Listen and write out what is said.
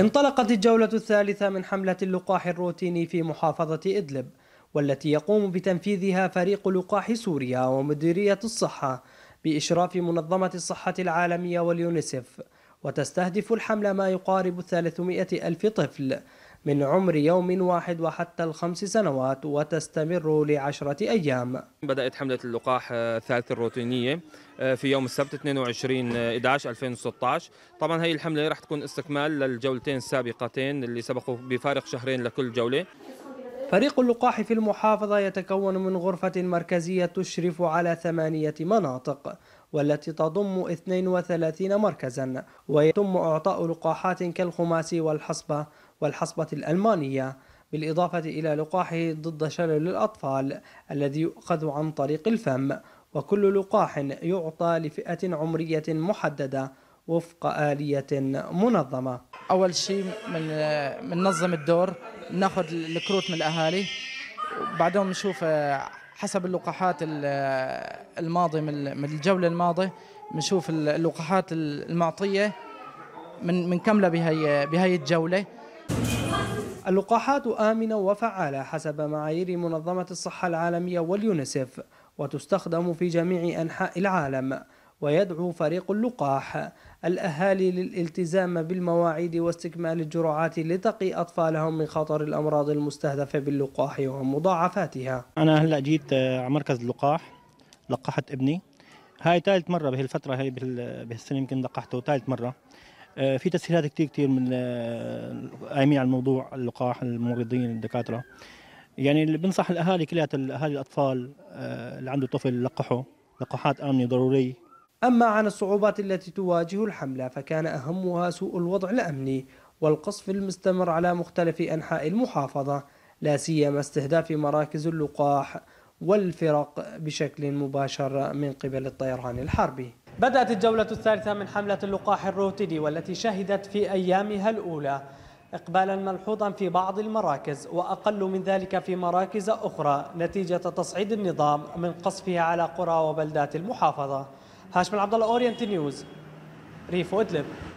انطلقت الجولة الثالثة من حملة اللقاح الروتيني في محافظة إدلب والتي يقوم بتنفيذها فريق لقاح سوريا ومديرية الصحة بإشراف منظمة الصحة العالمية واليونيسف وتستهدف الحملة ما يقارب 300 ألف طفل من عمر يوم واحد وحتى الخمس سنوات وتستمر لعشرة أيام بدأت حملة اللقاح آه، الثالثة الروتينية آه، في يوم السبت 22 11 2016 طبعا هي الحملة راح تكون استكمال للجولتين السابقتين اللي سبقوا بفارق شهرين لكل جولة فريق اللقاح في المحافظة يتكون من غرفة مركزية تشرف على ثمانية مناطق والتي تضم 32 مركزا ويتم إعطاء لقاحات كالخماسي والحصبة والحصبة الألمانية بالإضافة إلى لقاحه ضد شلل الأطفال الذي يؤخذ عن طريق الفم وكل لقاح يعطى لفئة عمرية محددة وفق آلية منظمة اول شيء بننظم الدور بناخذ الكروت من الاهالي وبعدين بنشوف آه، حسب اللقاحات آه، الماضي من الجوله الماضيه بنشوف اللقاحات المعطيه من كامله بهي بهي الجوله اللقاحات آمنة وفعالة حسب معايير منظمة الصحة العالمية واليونيسف وتستخدم في جميع أنحاء العالم ويدعو فريق اللقاح الأهالي للالتزام بالمواعيد واستكمال الجرعات لتقي أطفالهم من خطر الأمراض المستهدفة باللقاح ومضاعفاتها أنا هلأ جيت آه، على مركز اللقاح لقحت ابني هاي ثالث مرة بهالفترة هاي بهالسنة يمكن لقحته ثالث مرة آه، في تسهيلات كثير كثير من آه، قايمين على الموضوع اللقاح الممرضين الدكاترة يعني اللي بنصح الأهالي كلها الأهالي الأطفال اللي عنده طفل لقحه لقاحات آمنة ضرورية أما عن الصعوبات التي تواجه الحملة فكان أهمها سوء الوضع الأمني والقصف المستمر على مختلف أنحاء المحافظة لا سيما استهداف مراكز اللقاح والفرق بشكل مباشر من قبل الطيران الحربي بدأت الجولة الثالثة من حملة اللقاح الروتيني والتي شهدت في أيامها الأولى إقبالا ملحوظا في بعض المراكز وأقل من ذلك في مراكز أخرى نتيجة تصعيد النظام من قصفه على قرى وبلدات المحافظة هاشم العبد الله اورينت نيوز ريف وادلب